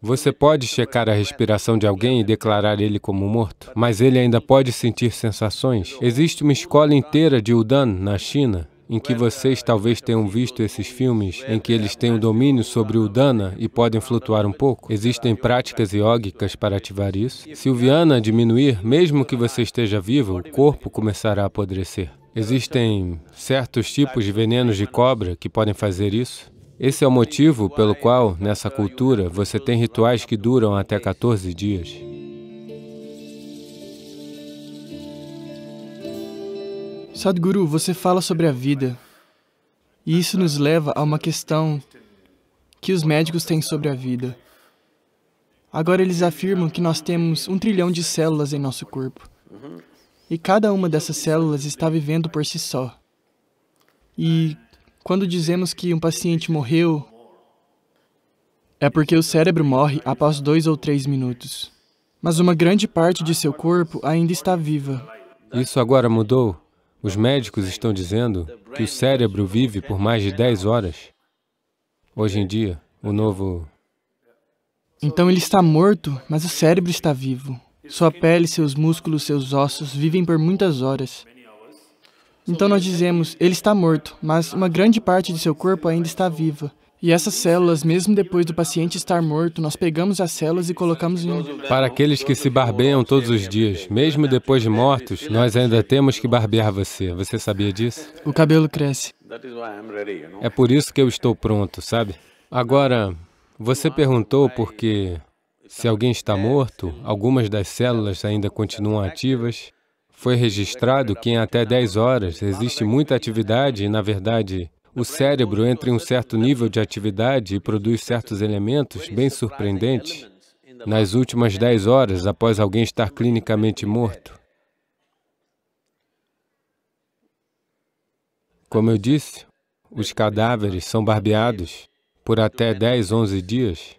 Você pode checar a respiração de alguém e declarar ele como morto, mas ele ainda pode sentir sensações. Existe uma escola inteira de Udan, na China, em que vocês talvez tenham visto esses filmes em que eles têm o domínio sobre o dana e podem flutuar um pouco. Existem práticas iógicas para ativar isso. Se o viana diminuir, mesmo que você esteja vivo, o corpo começará a apodrecer. Existem certos tipos de venenos de cobra que podem fazer isso. Esse é o motivo pelo qual, nessa cultura, você tem rituais que duram até 14 dias. Sadhguru, você fala sobre a vida. E isso nos leva a uma questão que os médicos têm sobre a vida. Agora eles afirmam que nós temos um trilhão de células em nosso corpo. E cada uma dessas células está vivendo por si só. E quando dizemos que um paciente morreu, é porque o cérebro morre após dois ou três minutos. Mas uma grande parte de seu corpo ainda está viva. Isso agora mudou. Os médicos estão dizendo que o cérebro vive por mais de 10 horas. Hoje em dia, o novo... Então ele está morto, mas o cérebro está vivo. Sua pele, seus músculos, seus ossos vivem por muitas horas. Então nós dizemos, ele está morto, mas uma grande parte de seu corpo ainda está viva. E essas células, mesmo depois do paciente estar morto, nós pegamos as células e colocamos em. Para aqueles que se barbeiam todos os dias, mesmo depois de mortos, nós ainda temos que barbear você. Você sabia disso? O cabelo cresce. É por isso que eu estou pronto, sabe? Agora, você perguntou por que, se alguém está morto, algumas das células ainda continuam ativas foi registrado que em até 10 horas existe muita atividade e, na verdade, o cérebro entra em um certo nível de atividade e produz certos elementos bem surpreendentes nas últimas 10 horas após alguém estar clinicamente morto. Como eu disse, os cadáveres são barbeados por até 10, 11 dias.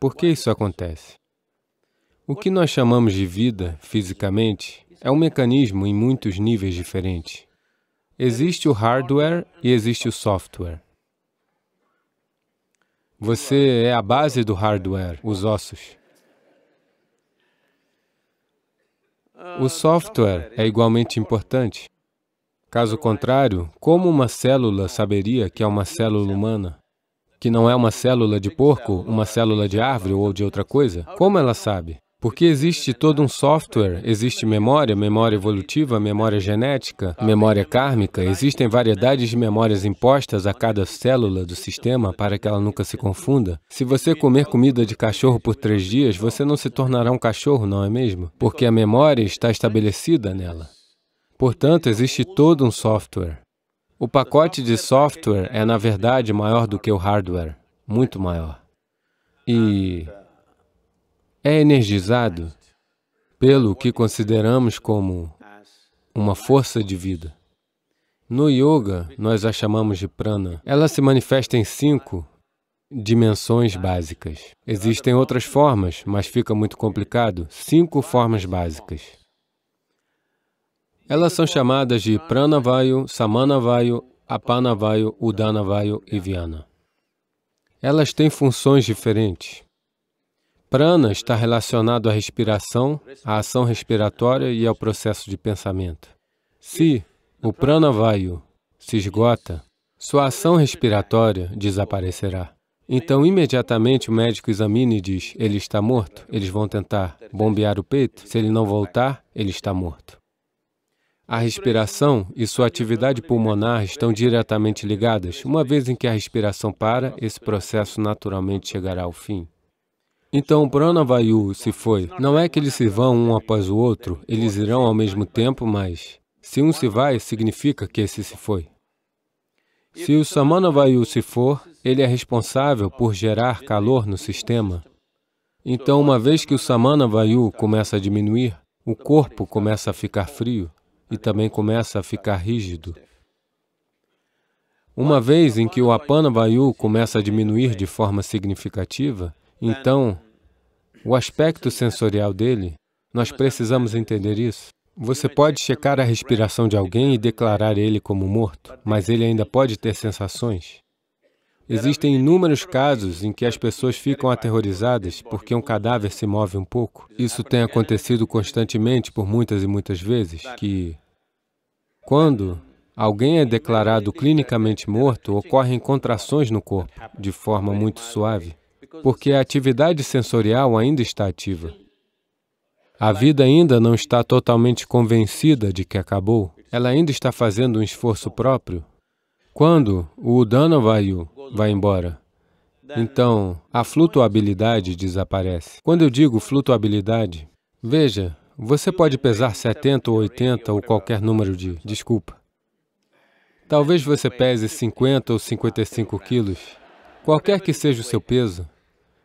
Por que isso acontece? O que nós chamamos de vida, fisicamente, é um mecanismo em muitos níveis diferentes. Existe o hardware e existe o software. Você é a base do hardware, os ossos. O software é igualmente importante. Caso contrário, como uma célula saberia que é uma célula humana? Que não é uma célula de porco, uma célula de árvore ou de outra coisa? Como ela sabe? Porque existe todo um software, existe memória, memória evolutiva, memória genética, memória kármica, existem variedades de memórias impostas a cada célula do sistema para que ela nunca se confunda. Se você comer comida de cachorro por três dias, você não se tornará um cachorro, não é mesmo? Porque a memória está estabelecida nela. Portanto, existe todo um software. O pacote de software é, na verdade, maior do que o hardware, muito maior. E é energizado pelo que consideramos como uma força de vida. No yoga, nós a chamamos de prana. Ela se manifesta em cinco dimensões básicas. Existem outras formas, mas fica muito complicado. Cinco formas básicas. Elas são chamadas de pranavayu, samanavayu, apanavayu, udanavayu e vyana. Elas têm funções diferentes. Prana está relacionado à respiração, à ação respiratória e ao processo de pensamento. Se o prana se esgota, sua ação respiratória desaparecerá. Então, imediatamente o médico examina e diz, ele está morto. Eles vão tentar bombear o peito. Se ele não voltar, ele está morto. A respiração e sua atividade pulmonar estão diretamente ligadas. Uma vez em que a respiração para, esse processo naturalmente chegará ao fim. Então, Pranavayu se foi. Não é que eles se vão um após o outro, eles irão ao mesmo tempo, mas se um se vai, significa que esse se foi. Se o Samanavayu se for, ele é responsável por gerar calor no sistema. Então, uma vez que o Samanavayu começa a diminuir, o corpo começa a ficar frio e também começa a ficar rígido. Uma vez em que o Apanavayu começa a diminuir de forma significativa, então, o aspecto sensorial dele, nós precisamos entender isso. Você pode checar a respiração de alguém e declarar ele como morto, mas ele ainda pode ter sensações. Existem inúmeros casos em que as pessoas ficam aterrorizadas porque um cadáver se move um pouco. Isso tem acontecido constantemente por muitas e muitas vezes, que quando alguém é declarado clinicamente morto, ocorrem contrações no corpo, de forma muito suave porque a atividade sensorial ainda está ativa. A vida ainda não está totalmente convencida de que acabou. Ela ainda está fazendo um esforço próprio. Quando o Udana vai embora, então a flutuabilidade desaparece. Quando eu digo flutuabilidade, veja, você pode pesar 70 ou 80 ou qualquer número de... desculpa. Talvez você pese 50 ou 55 quilos, qualquer que seja o seu peso,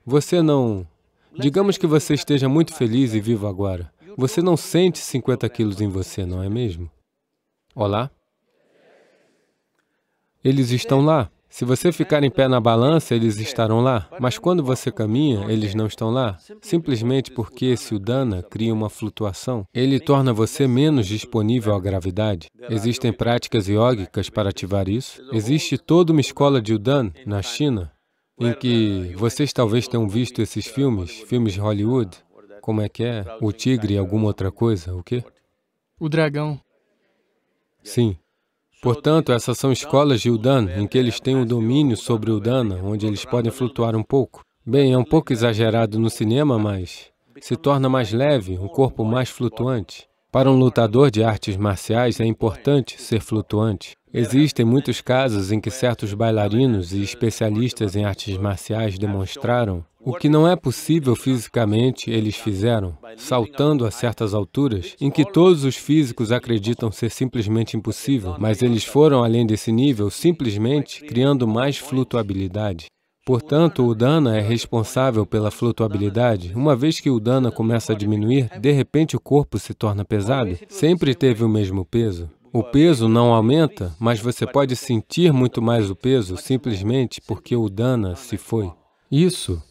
você não... Digamos que você esteja muito feliz e vivo agora. Você não sente 50 quilos em você, não é mesmo? Olá? Eles estão lá. Se você ficar em pé na balança, eles estarão lá. Mas quando você caminha, eles não estão lá. Simplesmente porque esse udana cria uma flutuação. Ele torna você menos disponível à gravidade. Existem práticas iógicas para ativar isso. Existe toda uma escola de udana na China em que vocês talvez tenham visto esses filmes, filmes de Hollywood, como é que é? O tigre e alguma outra coisa, o quê? O dragão. Sim. Portanto, essas são escolas de Udana, em que eles têm o um domínio sobre Udana, onde eles podem flutuar um pouco. Bem, é um pouco exagerado no cinema, mas se torna mais leve, um corpo mais flutuante. Para um então, lutador de então, artes então, marciais, é, é importante ser flutuante. Existem muitos casos em que certos bailarinos e especialistas em artes marciais demonstraram o que não é possível fisicamente, eles fizeram, saltando a certas alturas, em que todos os físicos acreditam ser simplesmente impossível, mas eles foram além desse nível simplesmente criando mais flutuabilidade. Portanto, o dana é responsável pela flutuabilidade. Uma vez que o dana começa a diminuir, de repente o corpo se torna pesado. Sempre teve o mesmo peso. O peso não aumenta, mas você pode sentir muito mais o peso simplesmente porque o dana se foi. Isso.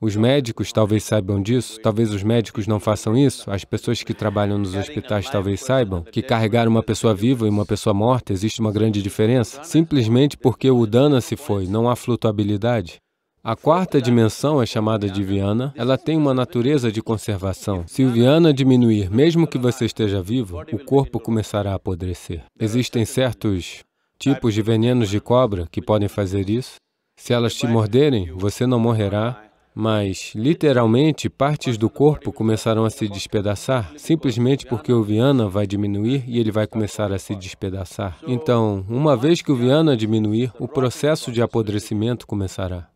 Os médicos talvez saibam disso, talvez os médicos não façam isso, as pessoas que trabalham nos hospitais talvez saibam que carregar uma pessoa viva e uma pessoa morta existe uma grande diferença, simplesmente porque o dana se foi, não há flutuabilidade. A quarta dimensão é chamada de Viana. Ela tem uma natureza de conservação. Se o Viana diminuir, mesmo que você esteja vivo, o corpo começará a apodrecer. Existem certos tipos de venenos de cobra que podem fazer isso. Se elas te morderem, você não morrerá, mas, literalmente, partes do corpo começarão a se despedaçar, simplesmente porque o Viana vai diminuir e ele vai começar a se despedaçar. Então, uma vez que o Viana diminuir, o processo de apodrecimento começará.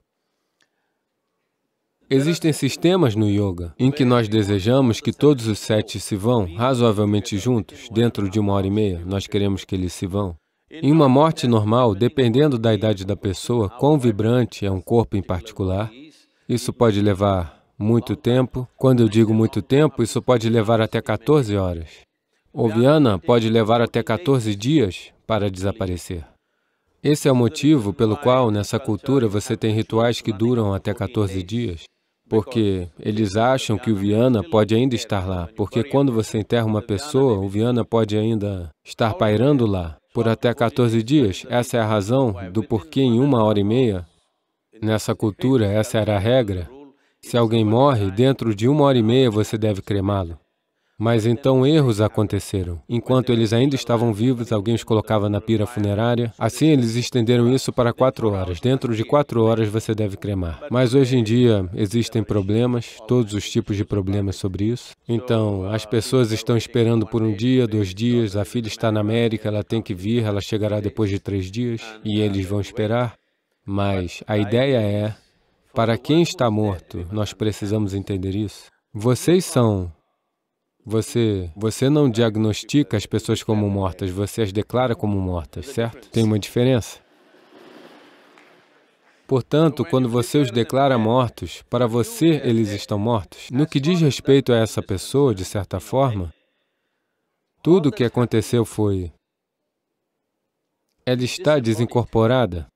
Existem sistemas no yoga em que nós desejamos que todos os sete se vão razoavelmente juntos, dentro de uma hora e meia, nós queremos que eles se vão. Em uma morte normal, dependendo da idade da pessoa, quão vibrante é um corpo em particular, isso pode levar muito tempo. Quando eu digo muito tempo, isso pode levar até 14 horas. Viana pode levar até 14 dias para desaparecer. Esse é o motivo pelo qual, nessa cultura, você tem rituais que duram até 14 dias porque eles acham que o Viana pode ainda estar lá, porque quando você enterra uma pessoa, o Viana pode ainda estar pairando lá por até 14 dias. Essa é a razão do porquê em uma hora e meia, nessa cultura, essa era a regra. Se alguém morre, dentro de uma hora e meia você deve cremá-lo. Mas então erros aconteceram. Enquanto eles ainda estavam vivos, alguém os colocava na pira funerária. Assim, eles estenderam isso para quatro horas. Dentro de quatro horas, você deve cremar. Mas hoje em dia, existem problemas, todos os tipos de problemas sobre isso. Então, as pessoas estão esperando por um dia, dois dias, a filha está na América, ela tem que vir, ela chegará depois de três dias, e eles vão esperar. Mas a ideia é, para quem está morto, nós precisamos entender isso. Vocês são você, você não diagnostica as pessoas como mortas, você as declara como mortas, certo? Tem uma diferença. Portanto, quando você os declara mortos, para você eles estão mortos. No que diz respeito a essa pessoa, de certa forma, tudo o que aconteceu foi... Ela está desincorporada.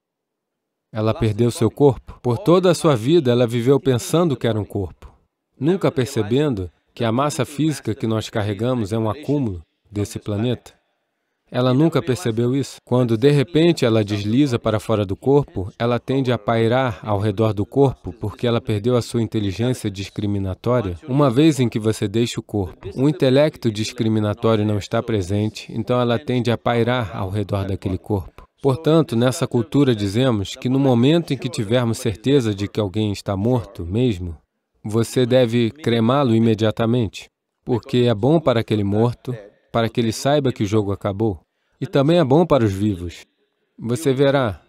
Ela perdeu seu corpo. Por toda a sua vida, ela viveu pensando que era um corpo, nunca percebendo que a massa física que nós carregamos é um acúmulo desse planeta. Ela nunca percebeu isso. Quando de repente ela desliza para fora do corpo, ela tende a pairar ao redor do corpo porque ela perdeu a sua inteligência discriminatória. Uma vez em que você deixa o corpo, o intelecto discriminatório não está presente, então ela tende a pairar ao redor daquele corpo. Portanto, nessa cultura dizemos que no momento em que tivermos certeza de que alguém está morto mesmo, você deve cremá-lo imediatamente, porque é bom para aquele morto, para que ele saiba que o jogo acabou, e também é bom para os vivos. Você verá,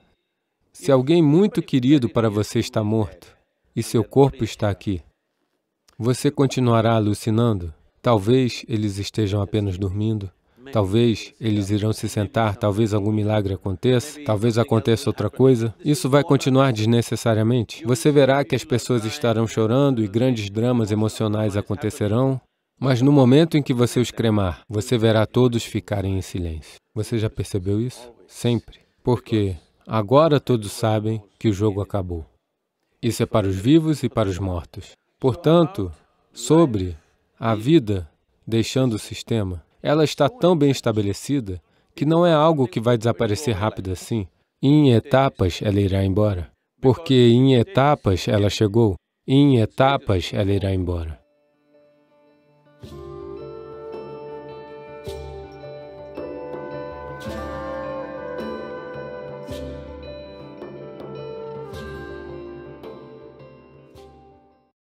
se alguém muito querido para você está morto, e seu corpo está aqui, você continuará alucinando? Talvez eles estejam apenas dormindo. Talvez é eles irão se sentar, talvez algum milagre aconteça, talvez aconteça outra coisa. Isso vai continuar desnecessariamente. Você verá que as é pessoas estarão chorando e grandes dramas emocionais acontecerão. Mas no momento em que você os cremar, você verá todos ficarem em silêncio. Você já percebeu isso? Sempre. Porque agora todos sabem que o jogo acabou. Isso é para os vivos e para os mortos. Portanto, sobre a vida deixando o sistema, ela está tão bem estabelecida que não é algo que vai desaparecer rápido assim. Em etapas, ela irá embora. Porque em etapas ela chegou, em etapas ela irá embora.